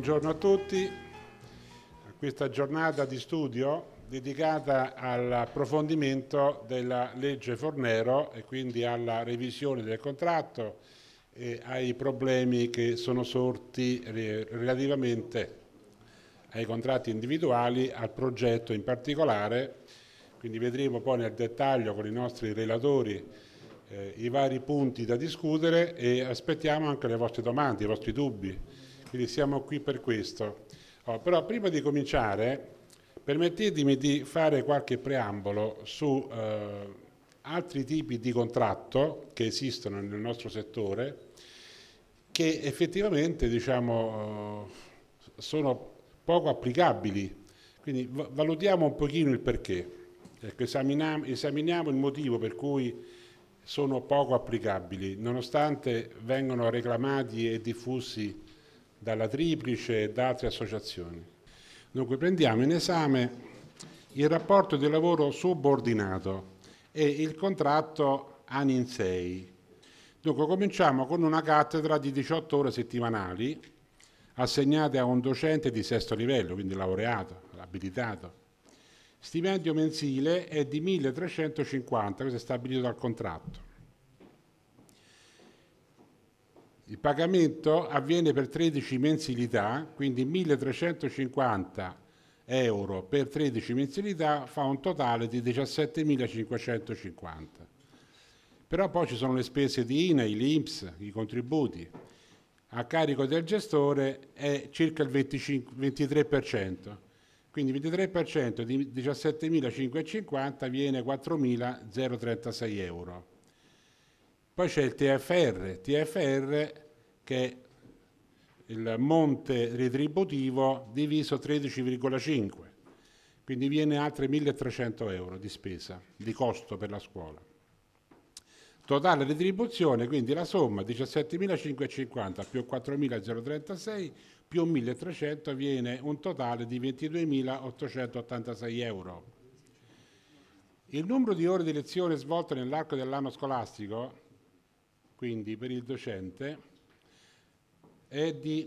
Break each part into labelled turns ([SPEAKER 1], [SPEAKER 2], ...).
[SPEAKER 1] buongiorno a tutti. A questa giornata di studio dedicata all'approfondimento della legge Fornero e quindi alla revisione del contratto e ai problemi che sono sorti relativamente ai contratti individuali, al progetto in particolare. Quindi vedremo poi nel dettaglio con i nostri relatori eh, i vari punti da discutere e aspettiamo anche le vostre domande, i vostri dubbi quindi siamo qui per questo. Oh, però prima di cominciare, permettetemi di fare qualche preambolo su eh, altri tipi di contratto che esistono nel nostro settore, che effettivamente diciamo, eh, sono poco applicabili. Quindi valutiamo un pochino il perché, ecco, esaminiamo, esaminiamo il motivo per cui sono poco applicabili, nonostante vengano reclamati e diffusi dalla Triplice e da altre associazioni. Dunque prendiamo in esame il rapporto di lavoro subordinato e il contratto ANIN 6. Dunque cominciamo con una cattedra di 18 ore settimanali assegnate a un docente di sesto livello, quindi laureato, abilitato. Stipendio mensile è di 1350, questo è stabilito dal contratto. Il pagamento avviene per 13 mensilità, quindi 1350 euro per 13 mensilità fa un totale di 17.550. Però poi ci sono le spese di INAI, INPS, i contributi. A carico del gestore è circa il 25, 23%, quindi 23% di 17.550 viene 4.036 euro poi c'è il TFR, TFR che è il monte retributivo diviso 13,5, quindi viene altri 1.300 euro di spesa, di costo per la scuola. Totale retribuzione, quindi la somma 17.550 più 4.036 più 1.300 viene un totale di 22.886 euro. Il numero di ore di lezione svolte nell'arco dell'anno scolastico quindi per il docente è di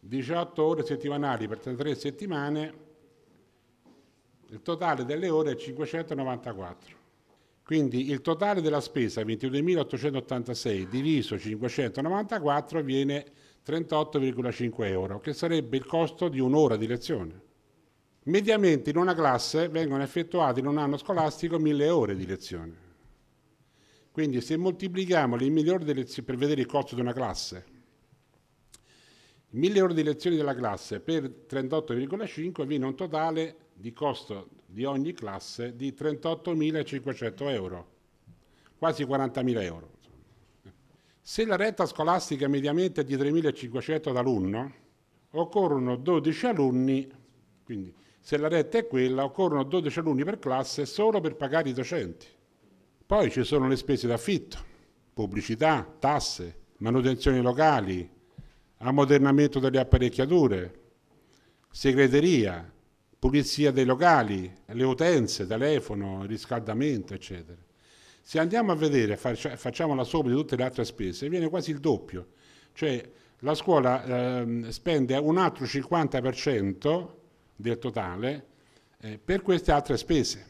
[SPEAKER 1] 18 ore settimanali per 33 settimane, il totale delle ore è 594. Quindi il totale della spesa 22.886 diviso 594 viene 38,5 euro, che sarebbe il costo di un'ora di lezione. Mediamente in una classe vengono effettuate in un anno scolastico 1000 ore di lezione. Quindi se moltiplichiamo le mille ore di lezioni per vedere il costo di una classe, mille ore di lezioni della classe per 38,5 viene un totale di costo di ogni classe di 38.500 euro, quasi 40.000 euro. Se la retta scolastica mediamente è di 3.500 d'alunno, occorrono 12 alunni, quindi se la retta è quella, occorrono 12 alunni per classe solo per pagare i docenti. Poi ci sono le spese d'affitto, pubblicità, tasse, manutenzioni locali, ammodernamento delle apparecchiature, segreteria, pulizia dei locali, le utenze, telefono, riscaldamento, eccetera. Se andiamo a vedere, facciamo la somma di tutte le altre spese, viene quasi il doppio. Cioè la scuola eh, spende un altro 50% del totale eh, per queste altre spese.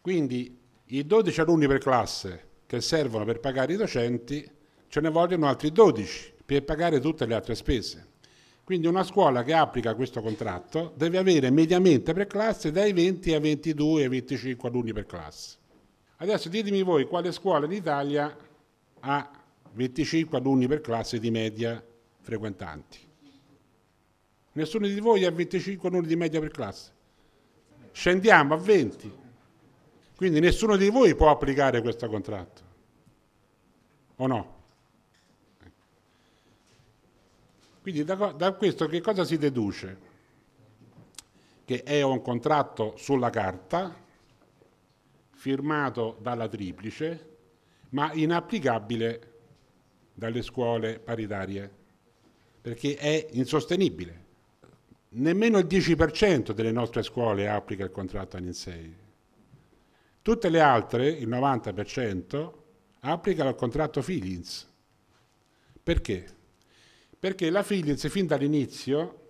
[SPEAKER 1] Quindi i 12 alunni per classe che servono per pagare i docenti, ce ne vogliono altri 12 per pagare tutte le altre spese. Quindi una scuola che applica questo contratto deve avere mediamente per classe dai 20 ai 22 ai 25 alunni per classe. Adesso ditemi voi quale scuola in Italia ha 25 alunni per classe di media frequentanti. Nessuno di voi ha 25 alunni di media per classe. Scendiamo a 20. Quindi nessuno di voi può applicare questo contratto, o no? Quindi da, da questo che cosa si deduce? Che è un contratto sulla carta, firmato dalla triplice, ma inapplicabile dalle scuole paritarie, perché è insostenibile. Nemmeno il 10% delle nostre scuole applica il contratto all'INSEI. Tutte le altre, il 90%, applicano il contratto Filins. Perché? Perché la Filins fin dall'inizio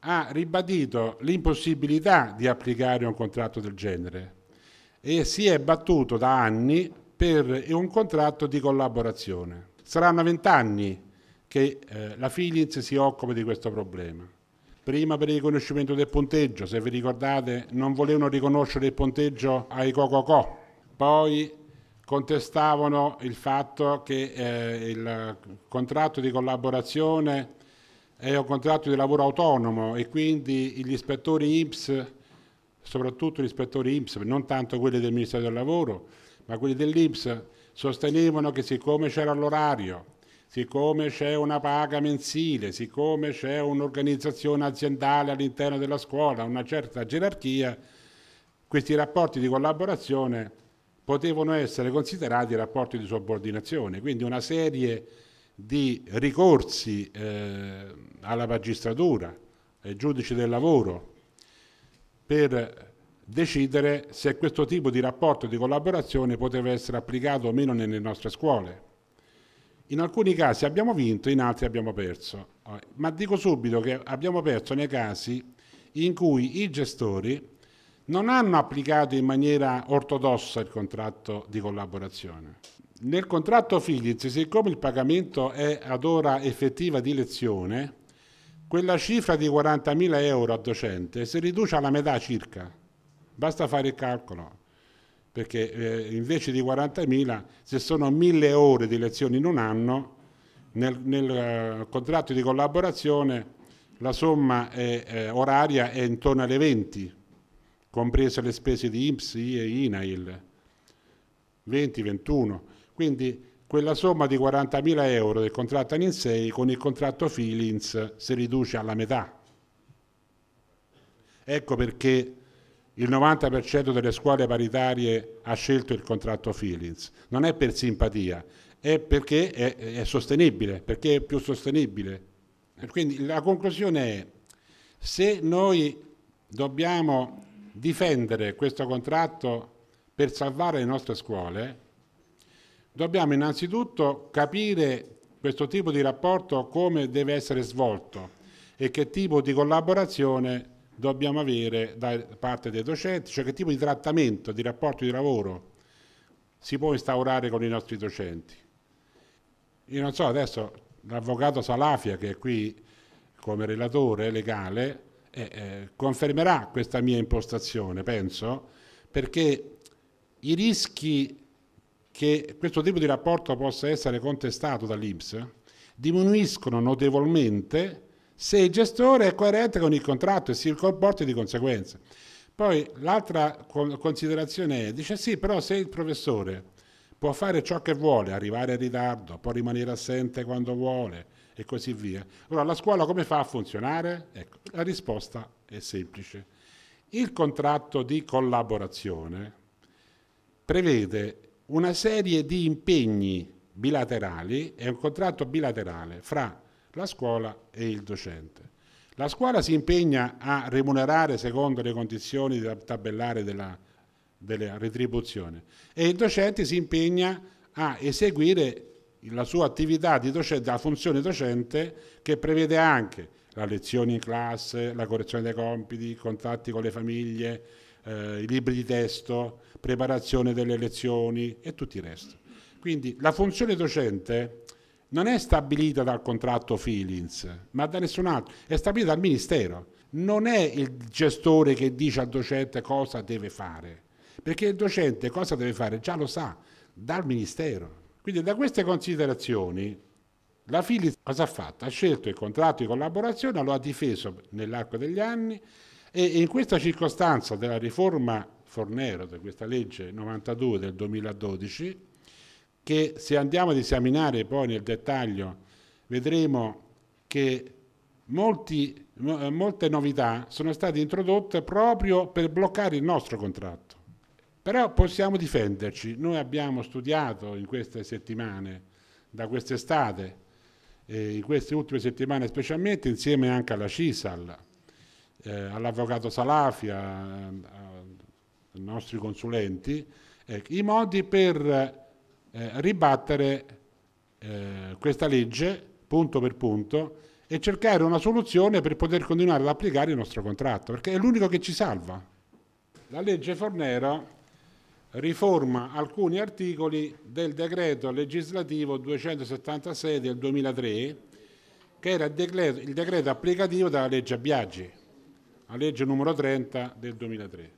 [SPEAKER 1] ha ribadito l'impossibilità di applicare un contratto del genere e si è battuto da anni per un contratto di collaborazione. Saranno vent'anni che eh, la Philips si occupa di questo problema. Prima per il riconoscimento del punteggio, se vi ricordate, non volevano riconoscere il punteggio ai Cococò. Poi contestavano il fatto che eh, il contratto di collaborazione è un contratto di lavoro autonomo e quindi gli ispettori IPS, soprattutto gli ispettori IPS, non tanto quelli del Ministero del Lavoro, ma quelli dell'IPS, sostenevano che siccome c'era l'orario, siccome c'è una paga mensile, siccome c'è un'organizzazione aziendale all'interno della scuola, una certa gerarchia, questi rapporti di collaborazione potevano essere considerati rapporti di subordinazione, quindi una serie di ricorsi eh, alla magistratura, ai giudici del lavoro, per decidere se questo tipo di rapporto di collaborazione poteva essere applicato o meno nelle nostre scuole. In alcuni casi abbiamo vinto, in altri abbiamo perso. Ma dico subito che abbiamo perso nei casi in cui i gestori non hanno applicato in maniera ortodossa il contratto di collaborazione. Nel contratto Filiz, siccome il pagamento è ad ora effettiva di lezione, quella cifra di 40.000 euro a docente si riduce alla metà circa. Basta fare il calcolo perché eh, invece di 40.000, se sono 1.000 ore di lezioni in un anno, nel, nel uh, contratto di collaborazione la somma è, eh, oraria è intorno alle 20, comprese le spese di IMSS, IE, INAIL, 20, 21. Quindi quella somma di 40.000 euro del contratto in 6 con il contratto Feelings si riduce alla metà. Ecco perché il 90% delle scuole paritarie ha scelto il contratto Feelings. Non è per simpatia, è perché è, è sostenibile, perché è più sostenibile. Quindi la conclusione è, se noi dobbiamo difendere questo contratto per salvare le nostre scuole, dobbiamo innanzitutto capire questo tipo di rapporto come deve essere svolto e che tipo di collaborazione dobbiamo avere da parte dei docenti, cioè che tipo di trattamento, di rapporto di lavoro si può instaurare con i nostri docenti. Io non so, adesso l'avvocato Salafia che è qui come relatore legale eh, eh, confermerà questa mia impostazione, penso, perché i rischi che questo tipo di rapporto possa essere contestato dall'Inps diminuiscono notevolmente se il gestore è coerente con il contratto e si comporta di conseguenza. Poi l'altra considerazione è, dice sì, però se il professore può fare ciò che vuole, arrivare in ritardo, può rimanere assente quando vuole e così via, allora la scuola come fa a funzionare? Ecco, la risposta è semplice. Il contratto di collaborazione prevede una serie di impegni bilaterali, è un contratto bilaterale fra la scuola e il docente. La scuola si impegna a remunerare secondo le condizioni tabellari della, della retribuzione e il docente si impegna a eseguire la sua attività di docente, la funzione docente che prevede anche la lezione in classe, la correzione dei compiti, i contatti con le famiglie, eh, i libri di testo, preparazione delle lezioni e tutto il resto. Quindi la funzione docente non è stabilita dal contratto Feelings, ma da nessun altro, è stabilita dal Ministero. Non è il gestore che dice al docente cosa deve fare, perché il docente cosa deve fare già lo sa dal Ministero. Quindi da queste considerazioni la Philips cosa ha fatto? Ha scelto il contratto di collaborazione, lo ha difeso nell'arco degli anni e in questa circostanza della riforma Fornero, di questa legge 92 del 2012, che se andiamo ad esaminare poi nel dettaglio vedremo che molti, eh, molte novità sono state introdotte proprio per bloccare il nostro contratto. Però possiamo difenderci, noi abbiamo studiato in queste settimane, da quest'estate, eh, in queste ultime settimane specialmente insieme anche alla CISAL, eh, all'avvocato Salafia, eh, ai nostri consulenti, eh, i modi per eh, ribattere eh, questa legge punto per punto e cercare una soluzione per poter continuare ad applicare il nostro contratto, perché è l'unico che ci salva. La legge Fornero riforma alcuni articoli del decreto legislativo 276 del 2003, che era il decreto, il decreto applicativo della legge Biaggi, la legge numero 30 del 2003.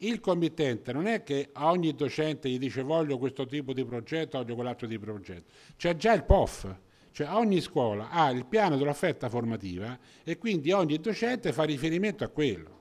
[SPEAKER 1] Il committente non è che a ogni docente gli dice voglio questo tipo di progetto, voglio quell'altro tipo di progetto, c'è già il POF, cioè ogni scuola ha il piano dell'offerta formativa e quindi ogni docente fa riferimento a quello.